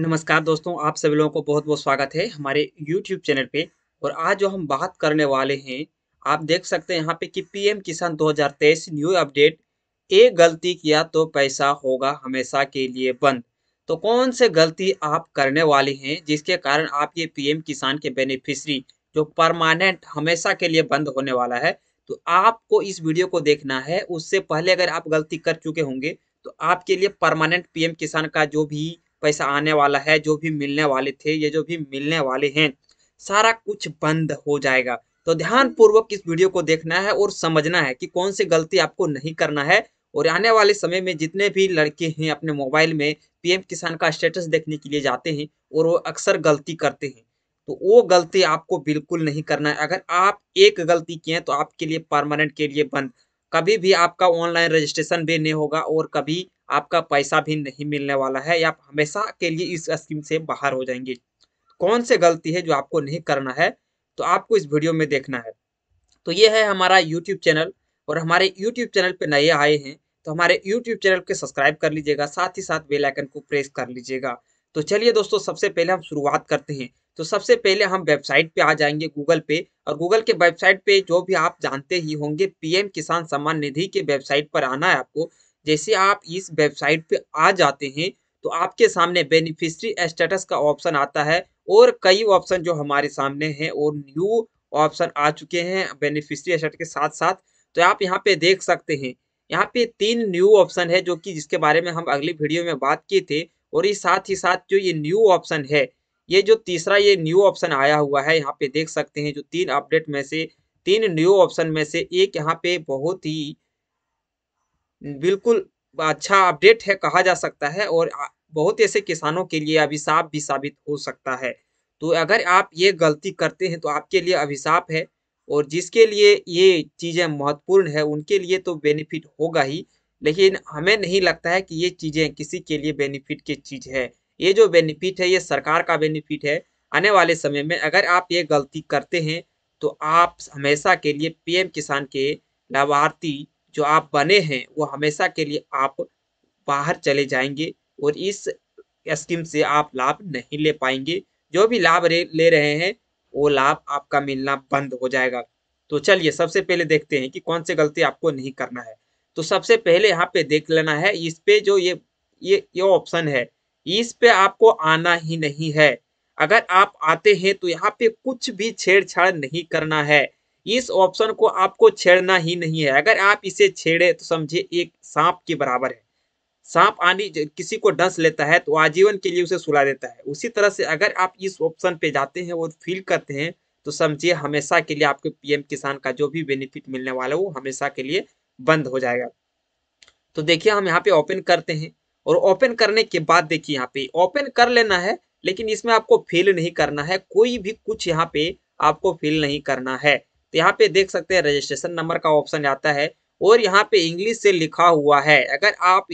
नमस्कार दोस्तों आप सभी लोगों को बहुत बहुत स्वागत है हमारे YouTube चैनल पे और आज जो हम बात करने वाले हैं आप देख सकते हैं यहाँ पे कि पीएम किसान 2023 न्यू अपडेट एक गलती किया तो पैसा होगा हमेशा के लिए बंद तो कौन से गलती आप करने वाले हैं जिसके कारण आप ये पीएम किसान के बेनिफिशरी जो परमानेंट हमेशा के लिए बंद होने वाला है तो आपको इस वीडियो को देखना है उससे पहले अगर आप गलती कर चुके होंगे तो आपके लिए परमानेंट पीएम किसान का जो भी पैसा आने वाला है जो भी मिलने वाले थे ये जो भी मिलने वाले हैं सारा कुछ बंद हो जाएगा तो ध्यान पूर्वक इस वीडियो को देखना है और समझना है कि कौन सी गलती आपको नहीं करना है और आने वाले समय में जितने भी लड़के हैं अपने मोबाइल में पीएम किसान का स्टेटस देखने के लिए जाते हैं और वो अक्सर गलती करते हैं तो वो गलती आपको बिल्कुल नहीं करना है अगर आप एक गलती किए तो आपके लिए परमानेंट के लिए बंद कभी भी आपका ऑनलाइन रजिस्ट्रेशन भी नहीं होगा और कभी आपका पैसा भी नहीं मिलने वाला है या आप हमेशा के लिए इस स्कीम से बाहर हो जाएंगे कौन से गलती है जो आपको नहीं करना है तो आपको इस वीडियो में देखना है तो ये है हमारा यूट्यूब चैनल और हमारे यूट्यूब चैनल पर नए आए हैं तो हमारे यूट्यूब चैनल को सब्सक्राइब कर लीजिएगा साथ ही साथ बेलाइकन को प्रेस कर लीजिएगा तो चलिए दोस्तों सबसे पहले हम शुरुआत करते हैं तो सबसे पहले हम वेबसाइट पे आ जाएंगे गूगल पे और गूगल के वेबसाइट पे जो भी आप जानते ही होंगे पीएम किसान सम्मान निधि के वेबसाइट पर आना है आपको जैसे आप इस वेबसाइट पे आ जाते हैं तो आपके सामने बेनिफिशरी स्टेटस का ऑप्शन आता है और कई ऑप्शन जो हमारे सामने हैं और न्यू ऑप्शन आ चुके हैं बेनिफिशरी स्टेटस के साथ साथ तो आप यहाँ पे देख सकते हैं यहाँ पे तीन न्यू ऑप्शन है जो कि जिसके बारे में हम अगली वीडियो में बात किए थे और ये साथ ही साथ जो ये न्यू ऑप्शन है ये जो तीसरा ये न्यू ऑप्शन आया हुआ है यहाँ पे देख सकते हैं जो तीन अपडेट में से तीन न्यू ऑप्शन में से एक यहाँ पे बहुत ही बिल्कुल अच्छा अपडेट है कहा जा सकता है और बहुत ऐसे किसानों के लिए अभिशाप भी साबित हो सकता है तो अगर आप ये गलती करते हैं तो आपके लिए अभिशाप है और जिसके लिए ये चीज़ें महत्वपूर्ण है उनके लिए तो बेनिफिट होगा ही लेकिन हमें नहीं लगता है कि ये चीज़ें किसी के लिए बेनिफिट की चीज़ है ये जो बेनिफिट है ये सरकार का बेनिफिट है आने वाले समय में अगर आप ये गलती करते हैं तो आप हमेशा के लिए पीएम किसान के लाभार्थी जो आप बने हैं वो हमेशा के लिए आप बाहर चले जाएंगे और इस स्कीम से आप लाभ नहीं ले पाएंगे जो भी लाभ ले रहे हैं वो लाभ आपका मिलना बंद हो जाएगा तो चलिए सबसे पहले देखते हैं कि कौन से गलती आपको नहीं करना है तो सबसे पहले यहाँ पे देख लेना है इस पे जो ये ये ये ऑप्शन है इस पे आपको आना ही नहीं है अगर आप आते हैं तो यहाँ पे कुछ भी छेड़छाड़ नहीं करना है इस ऑप्शन को आपको छेड़ना ही नहीं है अगर आप इसे छेड़े तो समझे एक सांप के बराबर है सांप आनी किसी को डंस लेता है तो आजीवन के लिए उसे सुला देता है उसी तरह से अगर आप इस ऑप्शन पे जाते हैं और फील करते हैं तो समझिए हमेशा के लिए आपके पीएम किसान का जो भी बेनिफिट मिलने वाला है वो हमेशा के लिए बंद हो जाएगा तो देखिए हम यहाँ पे ओपन करते हैं और ओपन करने के बाद देखिए यहाँ पे ओपन कर लेना है लेकिन इसमें आपको फिल नहीं करना है कोई भी कुछ यहाँ पे आपको फिल नहीं करना है तो यहाँ पे देख सकते हैं रजिस्ट्रेशन नंबर का ऑप्शन आता है और यहाँ पे इंग्लिश से लिखा हुआ है अगर आप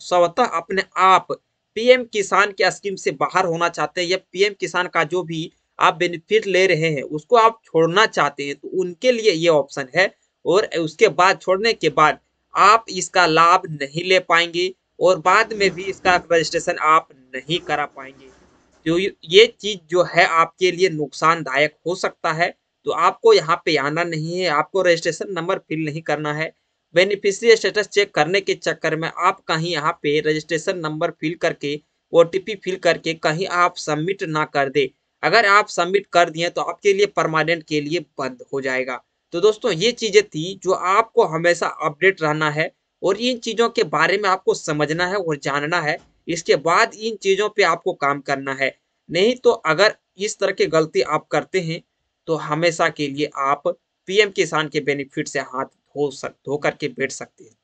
स्वतः अपने आप पीएम किसान के स्कीम से बाहर होना चाहते हैं या पीएम किसान का जो भी आप बेनिफिट ले रहे हैं उसको आप छोड़ना चाहते हैं तो उनके लिए ये ऑप्शन है और उसके बाद छोड़ने के बाद आप इसका लाभ नहीं ले पाएंगे और बाद में भी इसका रजिस्ट्रेशन आप नहीं करा पाएंगे तो ये चीज़ जो है आपके लिए नुकसानदायक हो सकता है तो आपको यहाँ पे आना नहीं है आपको रजिस्ट्रेशन नंबर फिल नहीं करना है बेनिफिशियरी स्टेटस चेक करने के चक्कर में आप कहीं यहाँ पे रजिस्ट्रेशन नंबर फिल करके ओ फिल करके कहीं आप सबमिट ना कर दे अगर आप सबमिट कर दिए तो आपके लिए परमानेंट के लिए बंद हो जाएगा तो दोस्तों ये चीज़ें थी जो आपको हमेशा अपडेट रहना है और इन चीज़ों के बारे में आपको समझना है और जानना है इसके बाद इन चीज़ों पे आपको काम करना है नहीं तो अगर इस तरह की गलती आप करते हैं तो हमेशा के लिए आप पीएम किसान के बेनिफिट से हाथ धो सक धो करके बैठ सकते हैं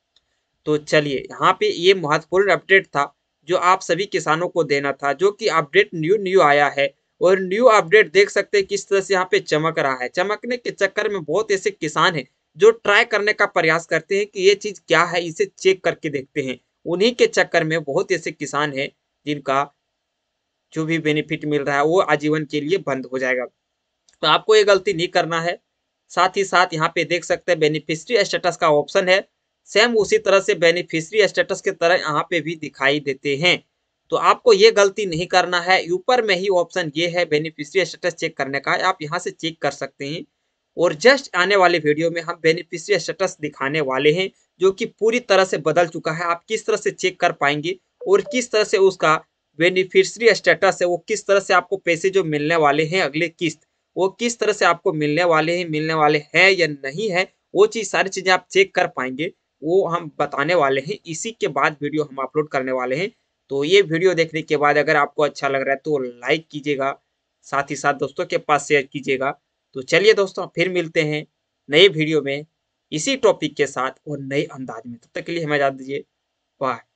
तो चलिए यहाँ पे ये महत्वपूर्ण अपडेट था जो आप सभी किसानों को देना था जो कि अपडेट न्यू न्यू आया है और न्यू अपडेट देख सकते हैं किस तरह से यहाँ पे चमक रहा है चमकने के चक्कर में बहुत ऐसे किसान हैं जो ट्राई करने का प्रयास करते हैं कि ये चीज क्या है इसे चेक करके देखते हैं उन्हीं के चक्कर में बहुत ऐसे किसान हैं जिनका जो भी बेनिफिट मिल रहा है वो आजीवन के लिए बंद हो जाएगा तो आपको ये गलती नहीं करना है साथ ही साथ यहाँ पे देख सकते हैं बेनिफिशरी स्टेटस का ऑप्शन है सेम उसी तरह से बेनिफिशरी स्टेटस के तरह यहाँ पे भी दिखाई देते हैं तो आपको ये गलती नहीं करना है ऊपर में ही ऑप्शन ये है बेनिफिशरी स्टेटस चेक करने का आप यहाँ से चेक कर सकते हैं और जस्ट आने वाले वीडियो में हम बेनिफिशरी स्टेटस दिखाने वाले हैं जो कि पूरी तरह से बदल चुका है आप किस तरह से चेक कर पाएंगे और किस तरह से उसका बेनिफिशरी स्टेटस है वो किस तरह से आपको पैसे जो मिलने वाले हैं अगले किस्त वो किस तरह से आपको मिलने वाले हैं मिलने वाले हैं या नहीं है वो चीज सारी चीजें आप चेक कर पाएंगे वो हम बताने वाले हैं इसी के बाद वीडियो हम अपलोड करने वाले हैं तो ये वीडियो देखने के बाद अगर आपको अच्छा लग रहा है तो लाइक कीजिएगा साथ ही साथ दोस्तों के पास शेयर कीजिएगा तो चलिए दोस्तों फिर मिलते हैं नए वीडियो में इसी टॉपिक के साथ और नए अंदाज में तब तो तक के लिए हमें याद दीजिए बाय